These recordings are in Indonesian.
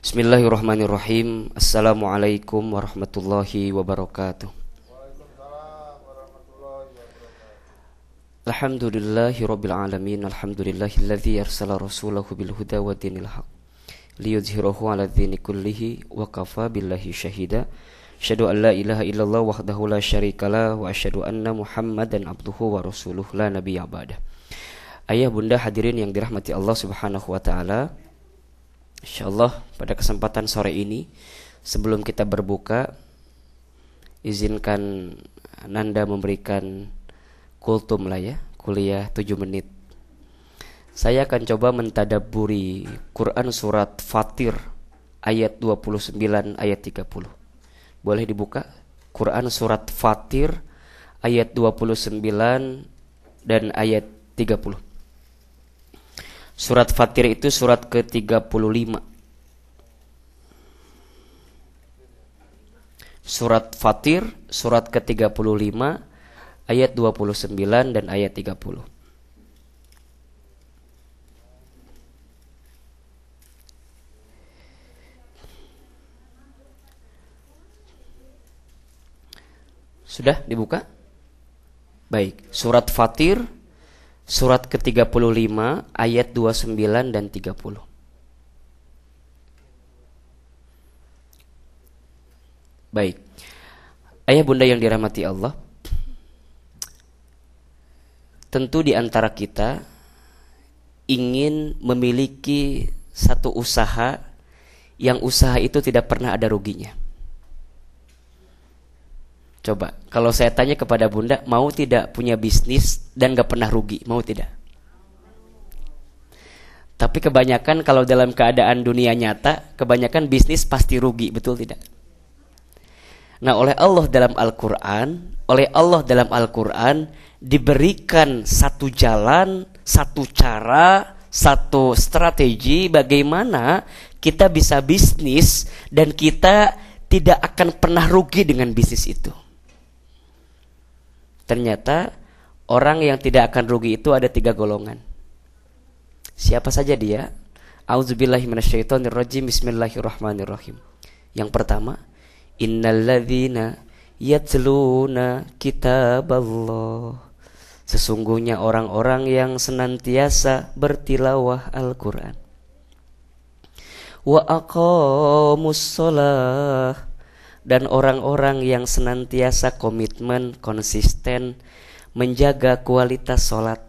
Bismillahirrahmanirrahim Assalamualaikum warahmatullahi wabarakatuh Alhamdulillahi rabbil alamin Alhamdulillahilladzi arsala rasulahu bil huda wa dinil haq Liyuzhirahu ala dini kullihi wa kafa billahi shahida. Asyhadu an la ilaha illallah wahdahu la syarikalah wa asyhadu anna muhammadan abduhu wa rasuluh la nabiyya ba'da Ayah bunda hadirin yang dirahmati Allah subhanahu wa ta'ala insyaallah pada kesempatan sore ini sebelum kita berbuka izinkan Nanda memberikan kultum lah ya kuliah 7 menit saya akan coba mentadaburi Quran surat Fatir ayat 29 ayat 30 boleh dibuka Quran surat Fatir ayat 29 dan ayat 30 Surat Fatir itu surat ke-35. Surat Fatir, surat ke-35, ayat 29 dan ayat 30. Sudah dibuka? Baik, surat Fatir surat ke-35 ayat 29 dan 30. Baik. Ayah bunda yang dirahmati Allah, tentu di antara kita ingin memiliki satu usaha yang usaha itu tidak pernah ada ruginya. Coba, kalau saya tanya kepada Bunda, mau tidak punya bisnis dan gak pernah rugi? Mau tidak? Tapi kebanyakan kalau dalam keadaan dunia nyata, kebanyakan bisnis pasti rugi, betul tidak? Nah, oleh Allah dalam Al-Quran, oleh Allah dalam Al-Quran diberikan satu jalan, satu cara, satu strategi bagaimana kita bisa bisnis dan kita tidak akan pernah rugi dengan bisnis itu. Ternyata orang yang tidak akan rugi itu ada tiga golongan. Siapa saja dia? Auzubillahiminasyaitonirrojim Bismillahirrahmanirrahim Yang pertama Innalladzina yatluna Allah. Sesungguhnya orang-orang yang senantiasa bertilawah Al-Quran Wa aqamus sholah dan orang-orang yang senantiasa komitmen konsisten menjaga kualitas solat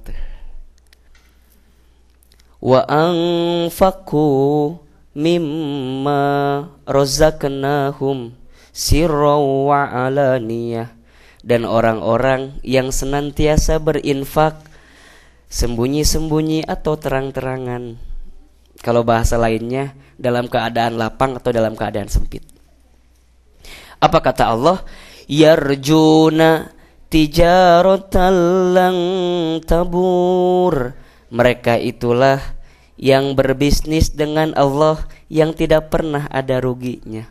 wa anfaqu mimma razaqnahum wa alaniyah dan orang-orang yang senantiasa berinfak sembunyi-sembunyi atau terang-terangan kalau bahasa lainnya dalam keadaan lapang atau dalam keadaan sempit apa kata Allah? Yarjuna tijarotalang tabur. Mereka itulah yang berbisnis dengan Allah yang tidak pernah ada ruginya.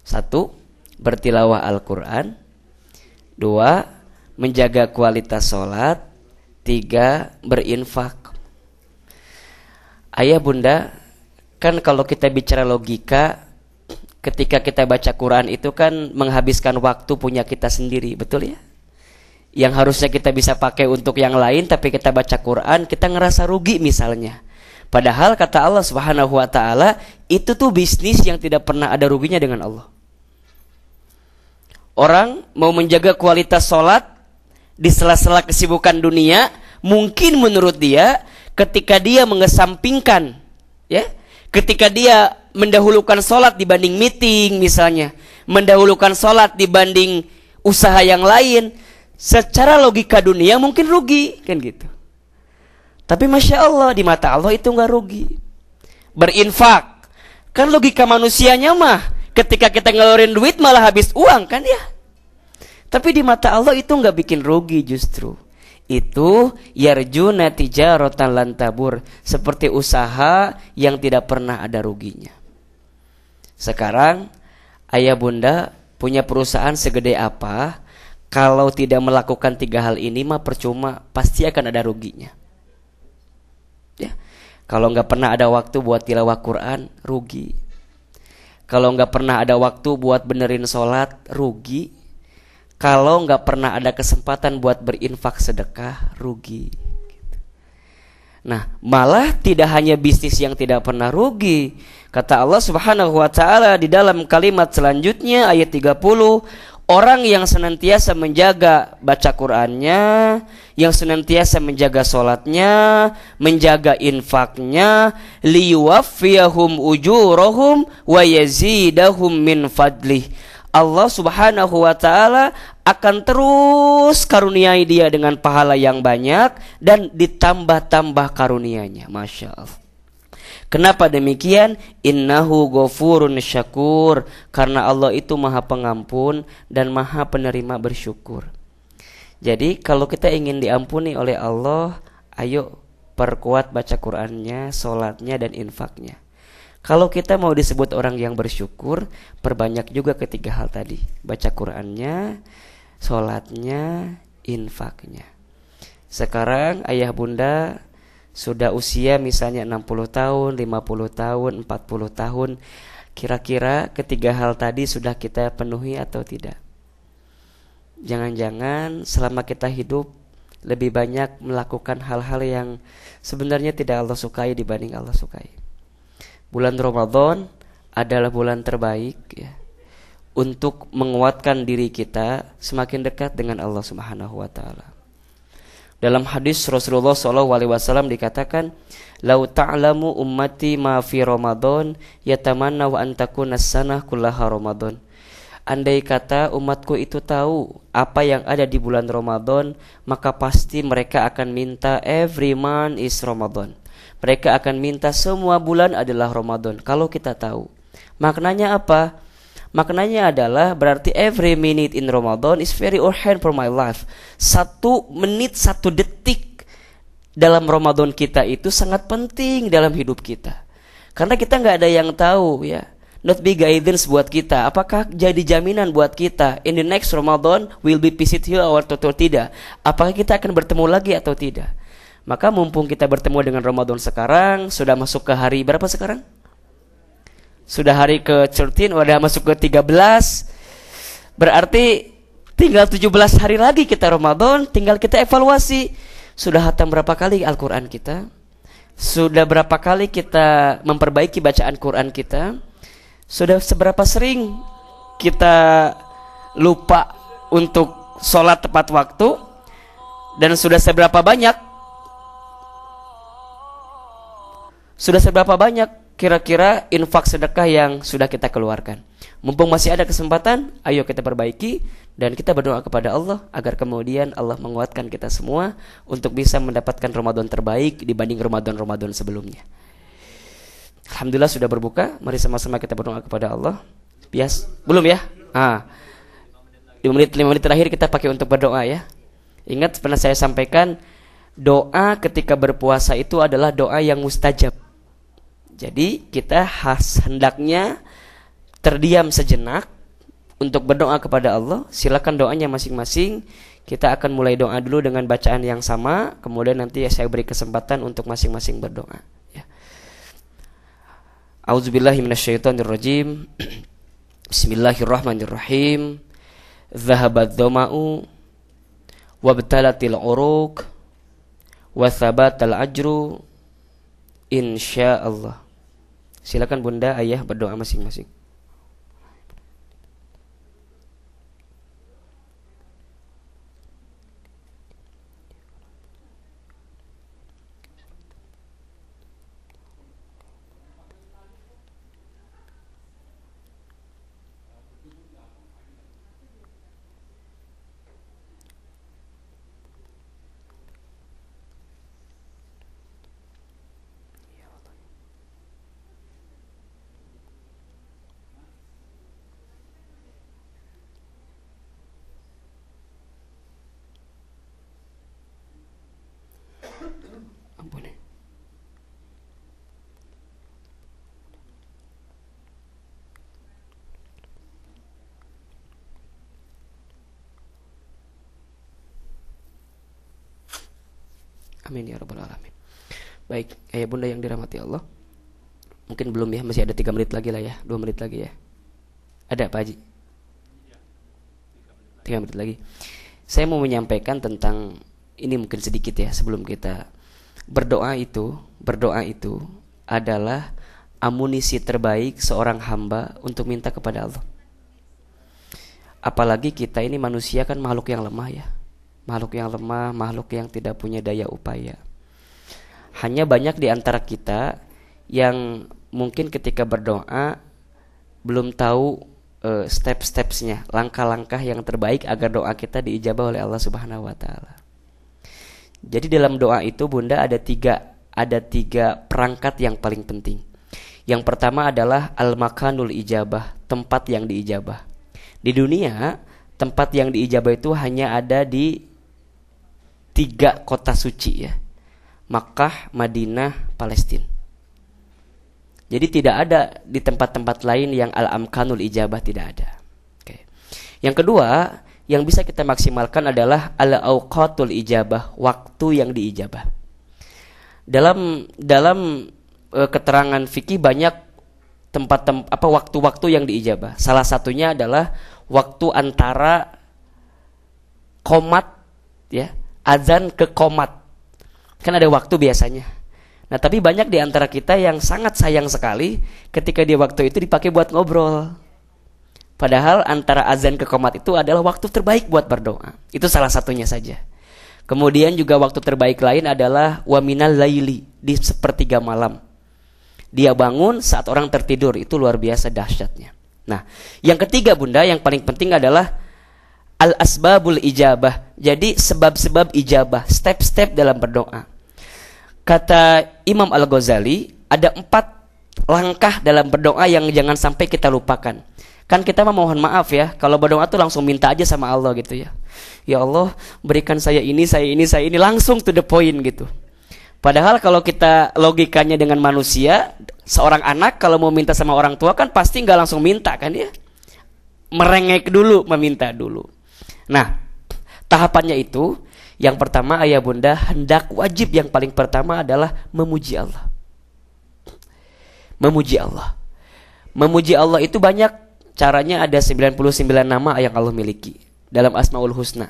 Satu, bertilawah Al-Quran. Dua, menjaga kualitas sholat. Tiga, berinfak. Ayah bunda, kan kalau kita bicara logika, ketika kita baca Quran itu kan menghabiskan waktu punya kita sendiri, betul ya? Yang harusnya kita bisa pakai untuk yang lain, tapi kita baca Quran, kita ngerasa rugi misalnya. Padahal kata Allah Subhanahu wa taala, itu tuh bisnis yang tidak pernah ada ruginya dengan Allah. Orang mau menjaga kualitas sholat di sela-sela kesibukan dunia, mungkin menurut dia ketika dia mengesampingkan ya, ketika dia mendahulukan sholat dibanding meeting misalnya, mendahulukan sholat dibanding usaha yang lain, secara logika dunia mungkin rugi kan gitu. Tapi masya Allah di mata Allah itu nggak rugi. Berinfak, kan logika manusianya mah ketika kita ngeluarin duit malah habis uang kan ya. Tapi di mata Allah itu nggak bikin rugi justru itu yarjuna tijarotan lantabur seperti usaha yang tidak pernah ada ruginya. Sekarang ayah bunda punya perusahaan segede apa? Kalau tidak melakukan tiga hal ini mah percuma, pasti akan ada ruginya. Ya. Kalau nggak pernah ada waktu buat tilawah Quran, rugi. Kalau nggak pernah ada waktu buat benerin sholat, rugi. Kalau nggak pernah ada kesempatan buat berinfak sedekah, rugi. Nah, malah tidak hanya bisnis yang tidak pernah rugi. Kata Allah Subhanahu wa taala di dalam kalimat selanjutnya ayat 30, orang yang senantiasa menjaga baca Qur'annya, yang senantiasa menjaga solatnya, menjaga infaknya, liwaffiyahum ujurahum wa yazidahum min fadlih Allah Subhanahu wa taala akan terus karuniai dia dengan pahala yang banyak dan ditambah-tambah karunianya. Masya Allah. Kenapa demikian? Innahu ghafurun syakur. Karena Allah itu maha pengampun dan maha penerima bersyukur. Jadi kalau kita ingin diampuni oleh Allah, ayo perkuat baca Qur'annya, sholatnya, dan infaknya. Kalau kita mau disebut orang yang bersyukur, perbanyak juga ketiga hal tadi. Baca Qur'annya, sholatnya, infaknya. Sekarang ayah bunda sudah usia misalnya 60 tahun, 50 tahun, 40 tahun. Kira-kira ketiga hal tadi sudah kita penuhi atau tidak? Jangan-jangan selama kita hidup lebih banyak melakukan hal-hal yang sebenarnya tidak Allah sukai dibanding Allah sukai bulan Ramadan adalah bulan terbaik ya, untuk menguatkan diri kita semakin dekat dengan Allah Subhanahu wa taala. Dalam hadis Rasulullah SAW alaihi wasallam dikatakan, "Lau ta'lamu ummati ma fi Ramadan yatamanna wa takuna sanah kullaha Ramadan." Andai kata umatku itu tahu apa yang ada di bulan Ramadan, maka pasti mereka akan minta every month is Ramadan. Mereka akan minta semua bulan adalah Ramadan kalau kita tahu. Maknanya apa? Maknanya adalah berarti every minute in Ramadan is very urgent for my life. Satu menit satu detik dalam Ramadan kita itu sangat penting dalam hidup kita. Karena kita nggak ada yang tahu ya not be guidance buat kita. Apakah jadi jaminan buat kita in the next Ramadan will be visit you or tidak? Apakah kita akan bertemu lagi atau tidak? Maka mumpung kita bertemu dengan Ramadan sekarang, sudah masuk ke hari berapa sekarang? Sudah hari ke-13, udah masuk ke 13. Berarti tinggal 17 hari lagi kita Ramadan, tinggal kita evaluasi. Sudah hatam berapa kali Al-Quran kita? Sudah berapa kali kita memperbaiki bacaan Quran kita? Sudah seberapa sering kita lupa untuk sholat tepat waktu? Dan sudah seberapa banyak Sudah seberapa banyak kira-kira infak sedekah yang sudah kita keluarkan? Mumpung masih ada kesempatan, ayo kita perbaiki dan kita berdoa kepada Allah agar kemudian Allah menguatkan kita semua untuk bisa mendapatkan Ramadan terbaik dibanding Ramadan-Ramadan sebelumnya. Alhamdulillah sudah berbuka, mari sama-sama kita berdoa kepada Allah. Bias, belum ya? Ah. 5 menit 5 menit terakhir kita pakai untuk berdoa ya. Ingat pernah saya sampaikan doa ketika berpuasa itu adalah doa yang mustajab. Jadi kita has, hendaknya terdiam sejenak untuk berdoa kepada Allah. Silakan doanya masing-masing. Kita akan mulai doa dulu dengan bacaan yang sama, kemudian nanti saya beri kesempatan untuk masing-masing berdoa. Ya. Auzubillahiminasyaitonirrojim. Bismillahirrahmanirrahim. Zahabat doma'u. Wabtalatil uruk. Wathabatal ajru. Insyaallah. Silakan Bunda, Ayah berdoa masing-masing. Amin ya rabbal alamin. Baik, ayah eh, bunda yang dirahmati Allah. Mungkin belum ya, masih ada tiga menit lagi lah ya, dua menit lagi ya. Ada Pak Haji? Tiga menit lagi. Saya mau menyampaikan tentang ini mungkin sedikit ya sebelum kita berdoa itu, berdoa itu adalah amunisi terbaik seorang hamba untuk minta kepada Allah. Apalagi kita ini manusia kan makhluk yang lemah ya makhluk yang lemah, makhluk yang tidak punya daya upaya. Hanya banyak di antara kita yang mungkin ketika berdoa belum tahu uh, step-stepsnya, langkah-langkah yang terbaik agar doa kita diijabah oleh Allah Subhanahu wa taala. Jadi dalam doa itu Bunda ada tiga ada tiga perangkat yang paling penting. Yang pertama adalah al-makanul ijabah, tempat yang diijabah. Di dunia, tempat yang diijabah itu hanya ada di tiga kota suci ya. Makkah, Madinah, Palestina. Jadi tidak ada di tempat-tempat lain yang al-amkanul ijabah tidak ada. oke Yang kedua, yang bisa kita maksimalkan adalah al-auqatul ijabah, waktu yang diijabah. Dalam dalam e, keterangan fikih banyak tempat tem, apa waktu-waktu yang diijabah. Salah satunya adalah waktu antara komat ya azan ke komat. Kan ada waktu biasanya. Nah, tapi banyak di antara kita yang sangat sayang sekali ketika dia waktu itu dipakai buat ngobrol. Padahal antara azan ke komat itu adalah waktu terbaik buat berdoa. Itu salah satunya saja. Kemudian juga waktu terbaik lain adalah waminal laili di sepertiga malam. Dia bangun saat orang tertidur itu luar biasa dahsyatnya. Nah, yang ketiga Bunda yang paling penting adalah al asbabul ijabah jadi sebab-sebab ijabah, step-step dalam berdoa. Kata Imam Al-Ghazali, ada empat langkah dalam berdoa yang jangan sampai kita lupakan. Kan kita mah mohon maaf ya, kalau berdoa tuh langsung minta aja sama Allah gitu ya. Ya Allah, berikan saya ini, saya ini, saya ini, langsung to the point gitu. Padahal kalau kita logikanya dengan manusia, seorang anak kalau mau minta sama orang tua kan pasti nggak langsung minta kan ya. Merengek dulu, meminta dulu. Nah, Tahapannya itu, yang pertama ayah bunda hendak wajib yang paling pertama adalah memuji Allah. Memuji Allah. Memuji Allah itu banyak caranya ada 99 nama yang Allah miliki dalam Asmaul Husna.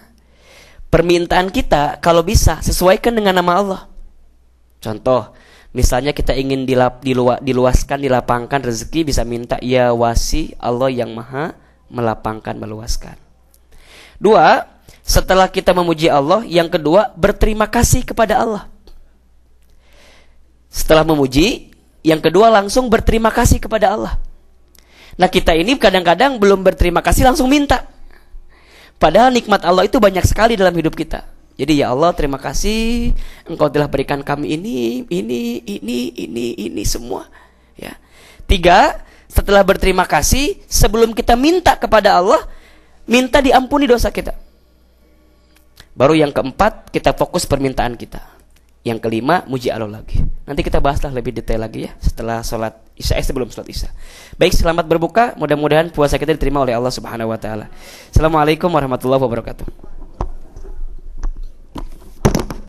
Permintaan kita kalau bisa sesuaikan dengan nama Allah. Contoh, misalnya kita ingin dilap, dilua, diluaskan, dilapangkan rezeki bisa minta ya wasi Allah yang maha melapangkan, meluaskan. Dua, setelah kita memuji Allah, yang kedua berterima kasih kepada Allah. Setelah memuji, yang kedua langsung berterima kasih kepada Allah. Nah, kita ini kadang-kadang belum berterima kasih langsung minta. Padahal nikmat Allah itu banyak sekali dalam hidup kita. Jadi ya Allah terima kasih engkau telah berikan kami ini, ini, ini, ini, ini semua. Ya. Tiga, setelah berterima kasih, sebelum kita minta kepada Allah, minta diampuni dosa kita. Baru yang keempat, kita fokus permintaan kita. Yang kelima, muji Allah lagi. Nanti kita bahaslah lebih detail lagi ya setelah sholat isya eh, sebelum sholat isya. Baik, selamat berbuka. Mudah-mudahan puasa kita diterima oleh Allah Subhanahu Wa Taala. Assalamualaikum warahmatullahi wabarakatuh.